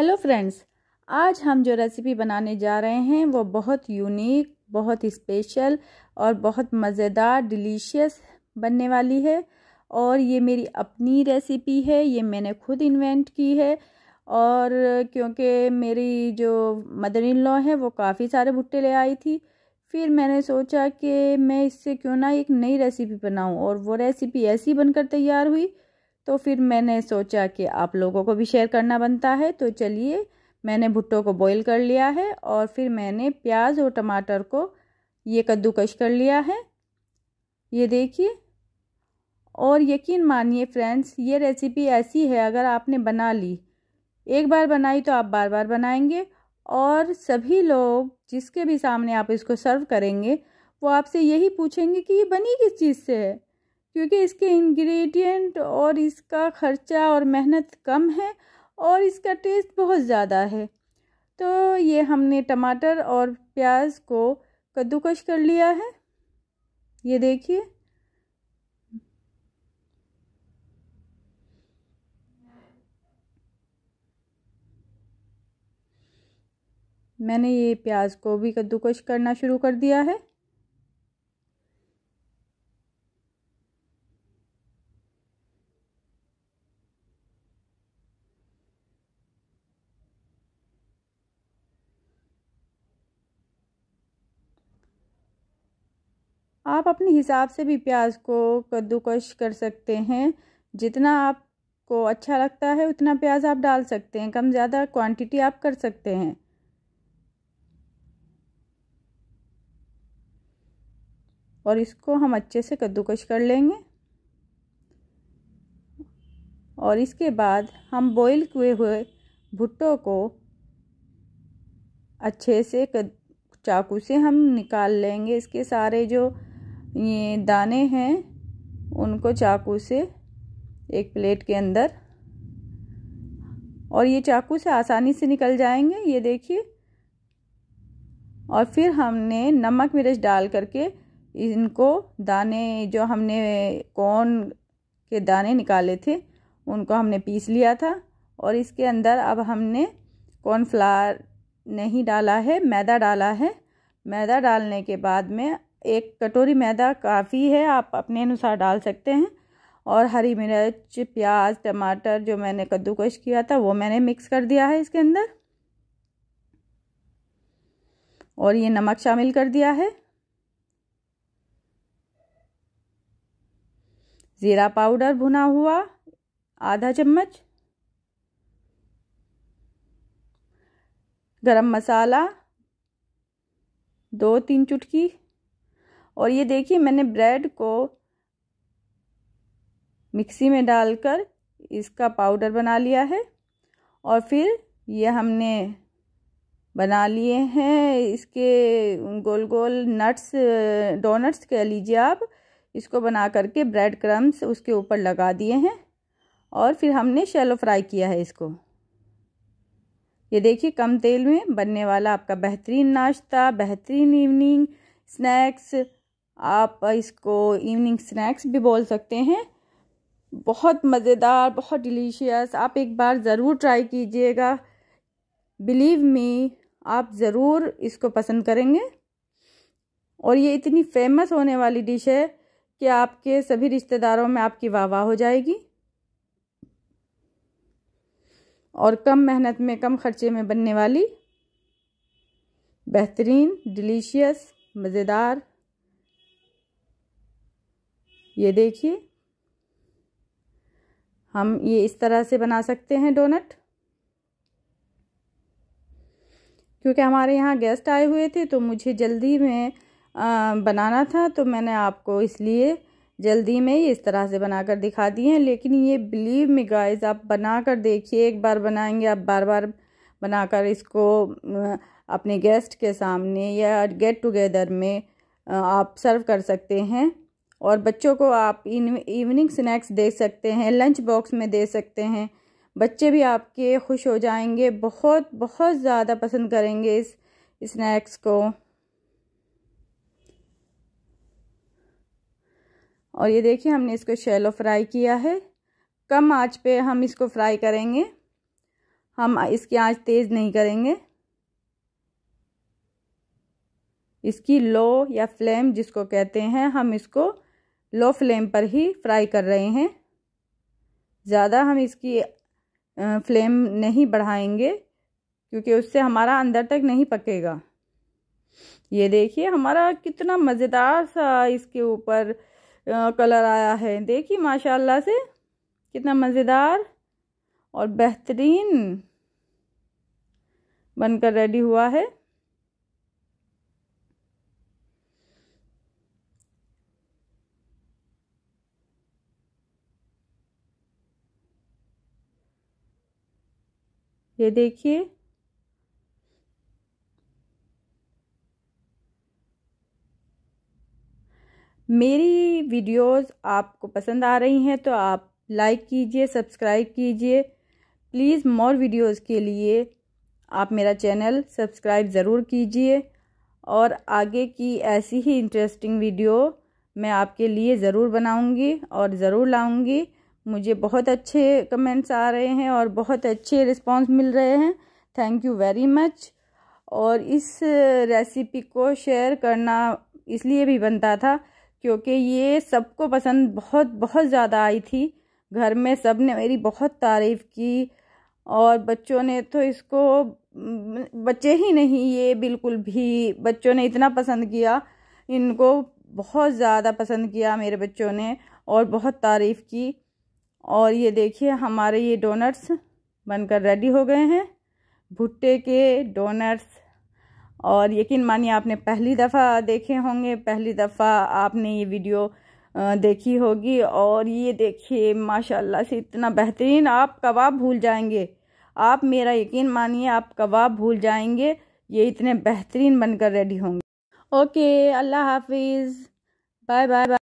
hello friends आज हम जो रेसिपी बनाने जा रहे हैं वो बहुत यूनिक बहुत स्पेशल और बहुत मज़ेदार डिलीशियस बनने वाली है और ये मेरी अपनी रेसिपी है ये मैंने खुद इन्वेंट की है और क्योंकि मेरी जो मदर इन लॉ है वो काफ़ी सारे भुट्टे ले आई थी फिर मैंने सोचा कि मैं इससे क्यों ना एक नई रेसिपी बनाऊं और वो रेसिपी ऐसी बनकर तैयार हुई तो फिर मैंने सोचा कि आप लोगों को भी शेयर करना बनता है तो चलिए मैंने भुट्टो को बॉईल कर लिया है और फिर मैंने प्याज और टमाटर को ये कद्दूकश कर लिया है ये देखिए और यकीन मानिए फ्रेंड्स ये रेसिपी ऐसी है अगर आपने बना ली एक बार बनाई तो आप बार बार बनाएंगे और सभी लोग जिसके भी सामने आप इसको सर्व करेंगे वो आपसे यही पूछेंगे कि ये बनी किस चीज़ से है क्योंकि इसके इंग्रेडिएंट और इसका ख़र्चा और मेहनत कम है और इसका टेस्ट बहुत ज़्यादा है तो ये हमने टमाटर और प्याज को कद्दूकश कर लिया है ये देखिए मैंने ये प्याज को भी कद्दूकश करना शुरू कर दिया है आप अपने हिसाब से भी प्याज को कद्दूकश कर सकते हैं जितना आपको अच्छा लगता है उतना प्याज आप डाल सकते हैं कम ज़्यादा क्वांटिटी आप कर सकते हैं और इसको हम अच्छे से कद्दूकश कर लेंगे और इसके बाद हम बॉईल किए हुए भुट्टों को अच्छे से चाकू से हम निकाल लेंगे इसके सारे जो ये दाने हैं उनको चाकू से एक प्लेट के अंदर और ये चाकू से आसानी से निकल जाएंगे ये देखिए और फिर हमने नमक मिर्च डाल करके इनको दाने जो हमने कौन के दाने निकाले थे उनको हमने पीस लिया था और इसके अंदर अब हमने कॉर्नफ्लावर नहीं डाला है मैदा डाला है मैदा डालने के बाद में एक कटोरी मैदा काफ़ी है आप अपने अनुसार डाल सकते हैं और हरी मिर्च प्याज टमाटर जो मैंने कद्दूकश किया था वो मैंने मिक्स कर दिया है इसके अंदर और ये नमक शामिल कर दिया है ज़ीरा पाउडर भुना हुआ आधा चम्मच गरम मसाला दो तीन चुटकी और ये देखिए मैंने ब्रेड को मिक्सी में डालकर इसका पाउडर बना लिया है और फिर ये हमने बना लिए हैं इसके गोल गोल नट्स डोनट्स कह लीजिए आप इसको बना करके ब्रेड क्रम्स उसके ऊपर लगा दिए हैं और फिर हमने शेलो फ्राई किया है इसको ये देखिए कम तेल में बनने वाला आपका बेहतरीन नाश्ता बेहतरीन इवनिंग स्नैक्स आप इसको इवनिंग स्नैक्स भी बोल सकते हैं बहुत मज़ेदार बहुत डिलीशियस आप एक बार ज़रूर ट्राई कीजिएगा बिलीव मी आप ज़रूर इसको पसंद करेंगे और ये इतनी फेमस होने वाली डिश है कि आपके सभी रिश्तेदारों में आपकी वाह वाह हो जाएगी और कम मेहनत में कम खर्चे में बनने वाली बेहतरीन डिलीशियस मज़ेदार ये देखिए हम ये इस तरह से बना सकते हैं डोनट क्योंकि हमारे यहाँ गेस्ट आए हुए थे तो मुझे जल्दी में बनाना था तो मैंने आपको इसलिए जल्दी में ये इस तरह से बनाकर दिखा दिए हैं लेकिन ये बिलीव मी गाइस आप बना कर देखिए एक बार बनाएंगे आप बार बार बनाकर इसको अपने गेस्ट के सामने या गेट टुगेदर में आप सर्व कर सकते हैं और बच्चों को आप इवनिंग स्नैक्स दे सकते हैं लंच बॉक्स में दे सकते हैं बच्चे भी आपके खुश हो जाएंगे बहुत बहुत ज़्यादा पसंद करेंगे इस स्नैक्स को और ये देखिए हमने इसको शेलो फ्राई किया है कम आंच पे हम इसको फ्राई करेंगे हम इसकी आंच तेज़ नहीं करेंगे इसकी लो या फ्लेम जिसको कहते हैं हम इसको लो फ्लेम पर ही फ्राई कर रहे हैं ज़्यादा हम इसकी फ्लेम नहीं बढ़ाएंगे क्योंकि उससे हमारा अंदर तक नहीं पकेगा ये देखिए हमारा कितना मज़ेदार सा इसके ऊपर कलर आया है देखिए माशाल्लाह से कितना मज़ेदार और बेहतरीन बनकर रेडी हुआ है ये देखिए मेरी वीडियोस आपको पसंद आ रही हैं तो आप लाइक कीजिए सब्सक्राइब कीजिए प्लीज़ मोर वीडियोस के लिए आप मेरा चैनल सब्सक्राइब ज़रूर कीजिए और आगे की ऐसी ही इंटरेस्टिंग वीडियो मैं आपके लिए ज़रूर बनाऊंगी और ज़रूर लाऊंगी मुझे बहुत अच्छे कमेंट्स आ रहे हैं और बहुत अच्छे रिस्पांस मिल रहे हैं थैंक यू वेरी मच और इस रेसिपी को शेयर करना इसलिए भी बनता था क्योंकि ये सबको पसंद बहुत बहुत ज़्यादा आई थी घर में सब ने मेरी बहुत तारीफ़ की और बच्चों ने तो इसको बच्चे ही नहीं ये बिल्कुल भी बच्चों ने इतना पसंद किया इनको बहुत ज़्यादा पसंद किया मेरे बच्चों ने और बहुत तारीफ़ की और ये देखिए हमारे ये डोनट्स बनकर रेडी हो गए हैं भुट्टे के डोनट्स और यकीन मानिए आपने पहली दफ़ा देखे होंगे पहली दफ़ा आपने ये वीडियो देखी होगी और ये देखिए माशाल्लाह से इतना बेहतरीन आप कबाब भूल जाएंगे आप मेरा यकीन मानिए आप कबाब भूल जाएंगे ये इतने बेहतरीन बनकर रेडी होंगे ओके अल्लाह हाफिज़ बाय बाय